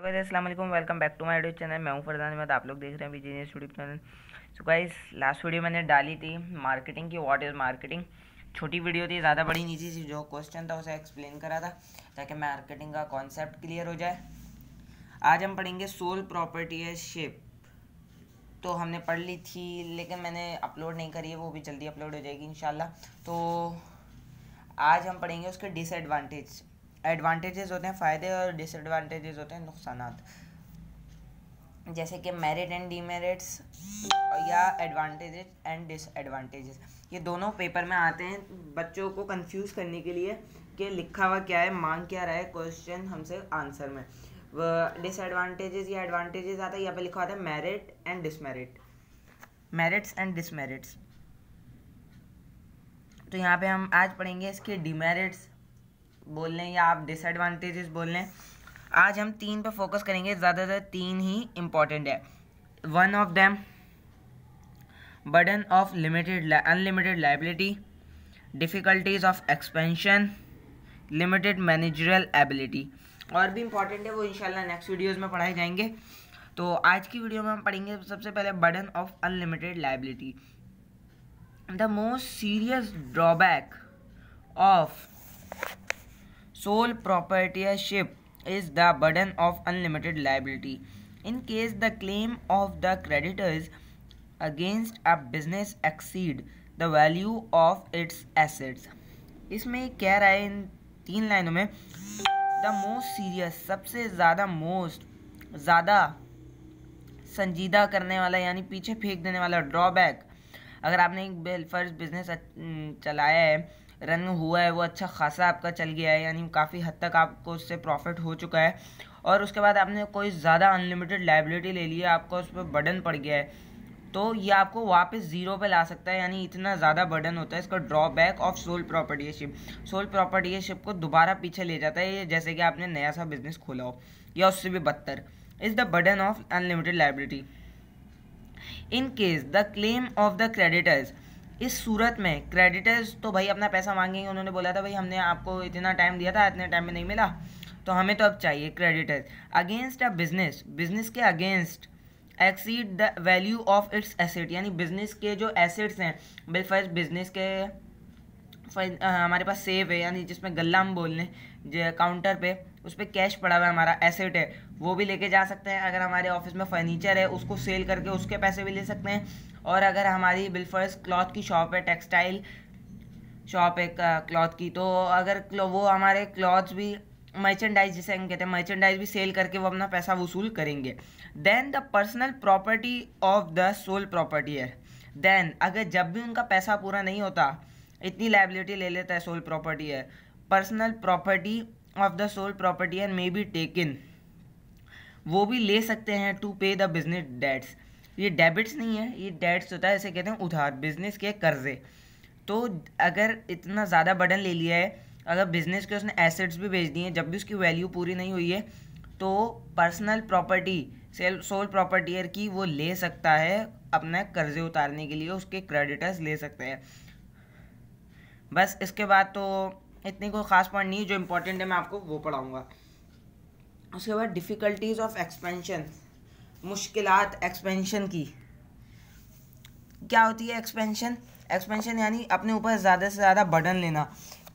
सो guys अस्सलाम वालेकुम welcome back to my YouTube channel मैं हूं फरदान अहमद आप लोग देख रहे हैं business YouTube channel so guys last video मैंने डाली थी मार्केटिंग की व्हाट इज़ मार्केटिंग छोटी वीडियो थी ज़्यादा बड़ी नहीं थी जो क्वेश्चन था उसे एक्सप्लेन करा था ताकि मार्केटिंग का कॉन्सेप्ट क्लियर हो जाए आज हम पढ़ेंगे सोल प्रॉपर्टी है शेप तो हमने पढ़ ली थी लेकिन मैंने अपलोड नहीं करी है वो भी जल्दी अपलोड हो जाएगी इन तो आज हम पढ़ेंगे उसके डिसएडवांटेज एडवांटेजेस होते हैं फ़ायदे और डिसएडवांटेजेस होते हैं नुकसान जैसे कि मेरिट एंड डीमेरिट्स या एडवांटेजेस एंड डिसएडवांटेजेस ये दोनों पेपर में आते हैं बच्चों को कंफ्यूज करने के लिए कि लिखा हुआ क्या है मांग क्या रहा है क्वेश्चन हमसे आंसर में डिसएडवांटेजेस या एडवांटेजेस आता है यहाँ पे लिखा होता है merit and dismerit merits and dismerits तो यहाँ पे हम आज पढ़ेंगे इसके डिमेरिट्स बोल लें या आप डिसएडवांटेजेस बोल लें आज हम तीन पे फोकस करेंगे ज़्यादातर तीन ही इम्पॉर्टेंट है one of them burden of limited unlimited liability difficulties of expansion limited managerial ability और भी इम्पॉर्टेंट है वो इनशाला नेक्स्ट वीडियोज में पढ़ाए जाएंगे तो आज की वीडियो में हम पढ़ेंगे सबसे पहले burden of unlimited liability the most serious drawback of sole proprietorship is the burden of unlimited liability in case the claim of the creditors against a business exceed the value of its assets इसमें कह रहा है इन तीन लाइनों में the most serious सबसे ज़्यादा most ज़्यादा संजीदा करने वाला यानी पीछे फेंक देने वाला ड्रॉबैक अगर आपने एक फर्स्ट बिजनेस चलाया है रन हुआ है वो अच्छा खासा आपका चल गया है यानी काफ़ी हद तक आपको उससे प्रॉफिट हो चुका है और उसके बाद आपने कोई ज़्यादा अनलिमिटेड लाइबिलिटी ले ली है आपका उस पर बर्डन पड़ गया है तो ये आपको वापस जीरो पे ला सकता है यानी इतना ज़्यादा बर्डन होता है इसका drawback of sole proprietorship sole proprietorship को दोबारा पीछे ले जाता है जैसे कि आपने नया सा बिजनेस खोला हो या उससे भी बदतर is the burden of unlimited liability in case the claim of the creditors इस सूरत में क्रेडिटर्स तो भाई अपना पैसा मांगेंगे उन्होंने बोला था भाई हमने आपको इतना टाइम दिया था इतने टाइम में नहीं मिला तो हमें तो अब चाहिए creditors against a business business के against exceed the value of its asset यानी बिजनेस के जो एसेट्स हैं बिलफर्ज बिजनेस के हमारे पास सेव है यानी जिसमें गल्ला हम बोल लें काउंटर पे उस पर कैश पड़ा हुआ है हमारा एसेट है वो भी लेके जा सकते हैं अगर हमारे ऑफिस में फर्नीचर है उसको सेल करके उसके पैसे भी ले सकते हैं और अगर हमारी बिलफर्स क्लॉथ की शॉप है टेक्सटाइल शॉप है क्लॉथ की तो अगर वो हमारे क्लॉथ्स भी मर्चेंडाइज जिसे हम कहते हैं मर्चेंडाइज भी सेल करके वो अपना पैसा वसूल करेंगे then the personal property of the sole property है देन अगर जब भी उनका पैसा पूरा नहीं होता इतनी लाइबिलिटी ले लेता है सोल प्रॉपर्टी है personal property of the sole property and may be taken वो भी ले सकते हैं to pay the business debts ये डेबिट्स नहीं है ये डेट्स होता है ऐसे कहते हैं उधार बिजनेस के कर्जे तो अगर इतना ज़्यादा बर्डन ले लिया है अगर बिजनेस के उसने एसेट्स भी बेच दिए हैं जब भी उसकी वैल्यू पूरी नहीं हुई है तो personal property sale sole proprietor की वो ले सकता है अपना कर्जे उतारने के लिए उसके क्रेडिटर्स ले सकते हैं बस इसके बाद तो इतनी कोई ख़ास पॉइंट नहीं जो इम्पोर्टेंट है मैं आपको वो पढ़ाऊँगा उसके बाद डिफ़िकल्टीज़ ऑफ एक्सपेंशन मुश्किल एक्सपेंशन की क्या होती है एक्सपेंशन एक्सपेंशन यानी अपने ऊपर ज़्यादा से ज़्यादा बर्डन लेना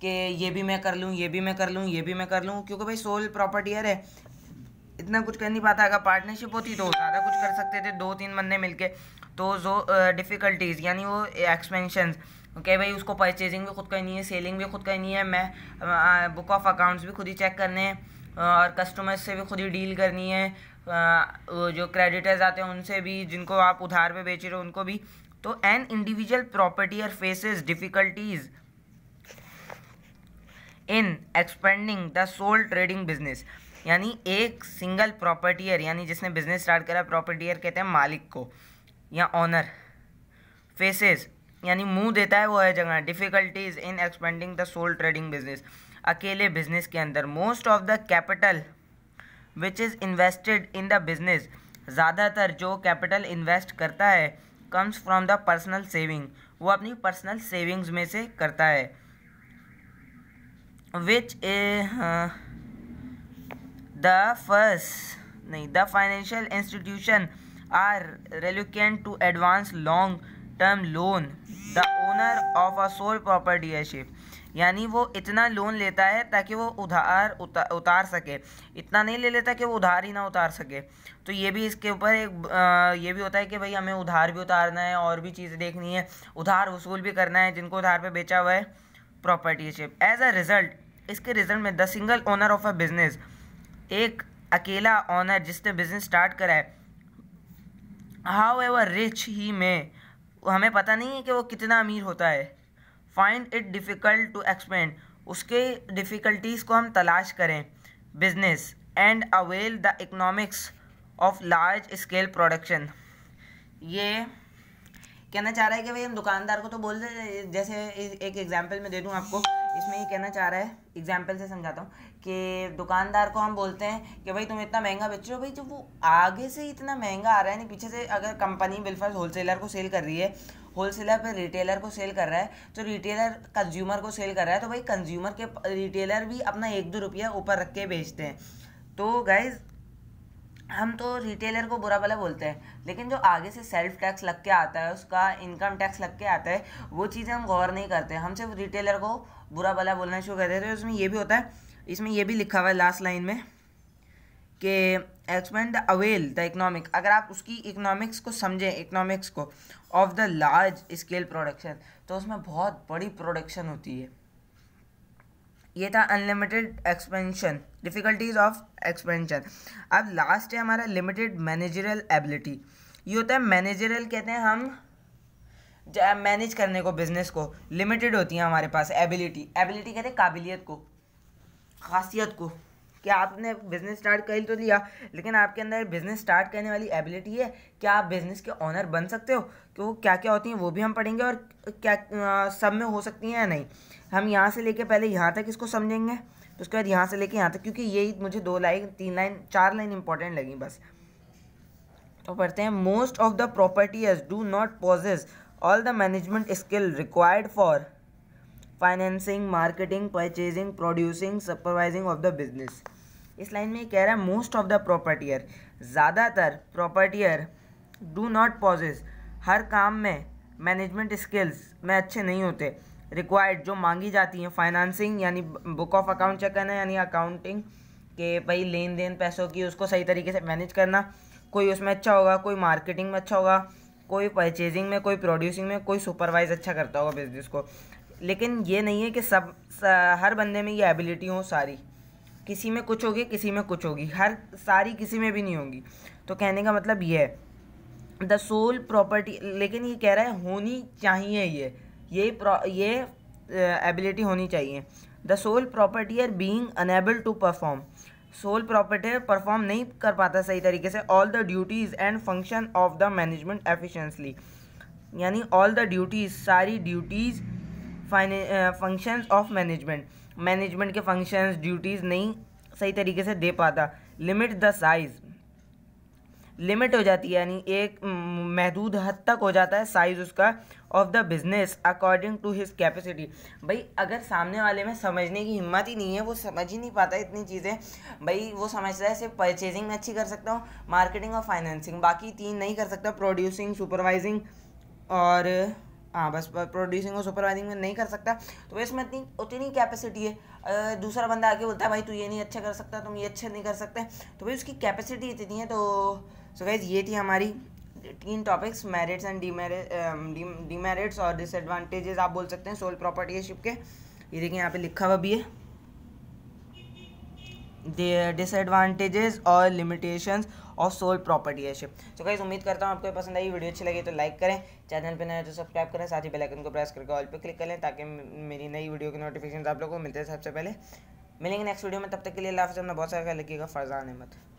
कि ये भी मैं कर लूँ ये भी मैं कर लूँ ये भी मैं कर लूँ क्योंकि भाई सोल प्रॉपर्टीयर है इतना कुछ कर नहीं पाता अगर पार्टनरशिप होती तो ज़्यादा कुछ कर सकते थे दो तीन बंदे मिलके तो जो डिफ़िकल्टीज़ यानी वो एक्सपेंशन ओके भाई उसको परचेजिंग भी खुद करनी है सेलिंग भी खुद करनी है मैं बुक ऑफ अकाउंट्स भी खुद ही चेक करने हैं और कस्टमर्स से भी खुद ही डील करनी है जो क्रेडिटर्स आते हैं उनसे भी जिनको आप उधार पे बेच रहे हो उनको भी तो एन इंडिविजुअल प्रॉपर्टी और faces difficulties in expanding the sole trading business यानी एक सिंगल प्रॉपर्टीयर यानी जिसने बिजनेस स्टार्ट करा प्रॉपर्टीयर कहते हैं मालिक को या ऑनर फेसेस यानी मुंह देता है वो है जगह difficulties in expanding the sole trading business अकेले बिजनेस के अंदर most of the capital which is invested in the business ज़्यादातर जो कैपिटल इन्वेस्ट करता है comes from the personal saving वो अपनी पर्सनल सेविंग्स में से करता है विच द फर्स्ट नहीं the financial institution are reluctant to advance long term loan the owner of a sole proprietorship यानी वो इतना लोन लेता है ताकि वो उधार उता, उतार सके इतना नहीं ले लेता कि वो उधार ही ना उतार सके तो ये भी इसके ऊपर एक आ, ये भी होता है कि भाई हमें उधार भी उतारना है और भी चीज़ें देखनी है उधार वसूल भी करना है जिनको उधार पर बेचा हुआ है प्रॉपर्टीशिप एज अ रिजल्ट इसके रिजल्ट में the single owner of a business एक अकेला ऑनर जिसने बिजनेस स्टार्ट करा है हाउ एवर रिच ही में हमें पता नहीं है कि वो कितना अमीर होता है find it difficult to explain उसके डिफ़िकल्टीज़ को हम तलाश करें business and avail the economics of large scale production ये कहना चाह रहा है कि भाई हम दुकानदार को तो बोल दे जैसे एक एग्जांपल में दे दूँ आपको इसमें ये कहना चाह रहा है एग्जाम्पल से समझाता हूँ कि दुकानदार को हम बोलते हैं कि भाई तुम इतना महंगा बेच रहे हो भाई जब वो आगे से इतना महंगा आ रहा है नहीं पीछे से अगर कंपनी बिलफर्स होलसेलर को सेल कर रही है होलसेलर पर रिटेलर को सेल कर रहा है तो रिटेलर कंज्यूमर को सेल कर रहा है तो भाई कंज्यूमर के रिटेलर भी अपना एक दो रुपया ऊपर रख के बेचते हैं तो गाइज हम तो रिटेलर को बुरा भला बोलते हैं लेकिन जो आगे से सेल्फ टैक्स लग के आता है उसका इनकम टैक्स लग के आता है वो चीज़ें हम गौर नहीं करते हम सिर्फ रिटेलर को बुरा भला बोलना शुरू कर देते हैं उसमें तो ये भी होता है इसमें ये भी लिखा हुआ है लास्ट लाइन में कि एक्सपेंड अवेल द इकोनॉमिक अगर आप उसकी इकोनॉमिक्स को समझें इकोनॉमिक्स को of the large scale production तो उसमें बहुत बड़ी प्रोडक्शन होती है ये था unlimited expansion difficulties of expansion अब लास्ट है हमारा लिमिटेड मैनेजरल एबिलिटी ये होता है मैनेजरल कहते हैं हम मैनेज करने को बिजनेस को लिमिटेड होती है हमारे पास एबिलिटी एबिलिटी कहते हैं काबिलियत को खासियत को क्या आपने बिजनेस स्टार्ट कर तो लिया लेकिन आपके अंदर बिजनेस स्टार्ट करने वाली एबिलिटी है क्या आप बिजनेस के ऑनर बन सकते हो कि वो क्या क्या होती हैं वो भी हम पढ़ेंगे और क्या आ, सब में हो सकती हैं या नहीं हम यहाँ से लेके पहले यहाँ तक इसको समझेंगे तो उसके बाद यहाँ से लेके यहाँ तक क्योंकि यही मुझे दो लाइन तीन लाइन चार लाइन इंपॉर्टेंट लगी बस तो पढ़ते हैं most of the properties do not possess all the management skill required for financing marketing purchasing producing supervising of the business इस लाइन में कह रहा है मोस्ट ऑफ द प्रॉपर्टीयर ज़्यादातर प्रॉपर्टीयर डू नॉट पॉजेज हर काम में मैनेजमेंट स्किल्स में अच्छे नहीं होते रिक्वायर्ड जो मांगी जाती हैं फाइनेंसिंग यानी बुक ऑफ अकाउंट चेक करना यानी अकाउंटिंग के भाई लेन देन पैसों की उसको सही तरीके से मैनेज करना कोई उसमें अच्छा होगा कोई मार्केटिंग में अच्छा होगा कोई परचेजिंग में कोई प्रोड्यूसिंग में कोई सुपरवाइज अच्छा करता होगा बिजनेस को लेकिन ये नहीं है कि सब हर बंदे में ये एबिलिटी हो सारी किसी में कुछ होगी किसी में कुछ होगी हर सारी किसी में भी नहीं होगी तो कहने का मतलब ये है द सोल प्रॉपर्टी लेकिन ये कह रहा है होनी चाहिए ये ये ये एबिलिटी होनी चाहिए the sole property are being unable to perform sole property perform नहीं कर पाता सही तरीके से all the duties and function of the management efficiently यानी ऑल द ड्यूटीज़ सारी duties functions of management management के फंक्शंस ड्यूटीज़ नहीं सही तरीके से दे पाता लिमिट द साइज़ लिमिट हो जाती है यानी एक महदूद हद तक हो जाता है साइज़ उसका of the business according to his capacity भाई अगर सामने वाले में समझने की हिम्मत ही नहीं है वो समझ ही नहीं पाता इतनी चीज़ें भाई वो समझता है सिर्फ परचेजिंग में अच्छी कर सकता हूँ मार्केटिंग और फाइनेंसिंग बाकी तीन नहीं कर सकता प्रोड्यूसिंग सुपरवाइजिंग और हाँ बस प्रोड्यूसिंग और सुपरवाइजिंग में नहीं कर सकता तो इसमें इतनी उतनी कैपेसिटी है दूसरा बंदा आके बोलता है भाई तू ये नहीं अच्छा कर सकता तुम ये अच्छे नहीं कर सकते तो भाई उसकी कैपेसिटी इतनी है तो सो गाइज ये थी हमारी तीन टॉपिक्स मेरिट्स एंड डीमेरिट्स और डिसएडवांटेजेस आप बोल सकते हैं सोल प्रॉपर्टीशिप के ये देखिए यहाँ पे लिखा हुआ भी है डिसएडवांटेजेस और लिमिटेशंस और सोल प्रॉपर्टीशिप तो गाइज उम्मीद करता हूँ आपको पसंद आई वीडियो अच्छी लगी तो लाइक करें चैनल पर नए तो सब्सक्राइब करें साथ ही बेलाइकन को प्रेस करके ऑल पर क्लिक करें ताकि मेरी नई वीडियो की नोटिफिकेशन आप लोगों को मिलते हैं सबसे पहले मिलेंगे नेक्स्ट वीडियो में तब तक के लिए लाफ अपना बहुत सारा रखिएगा फरजान अहमद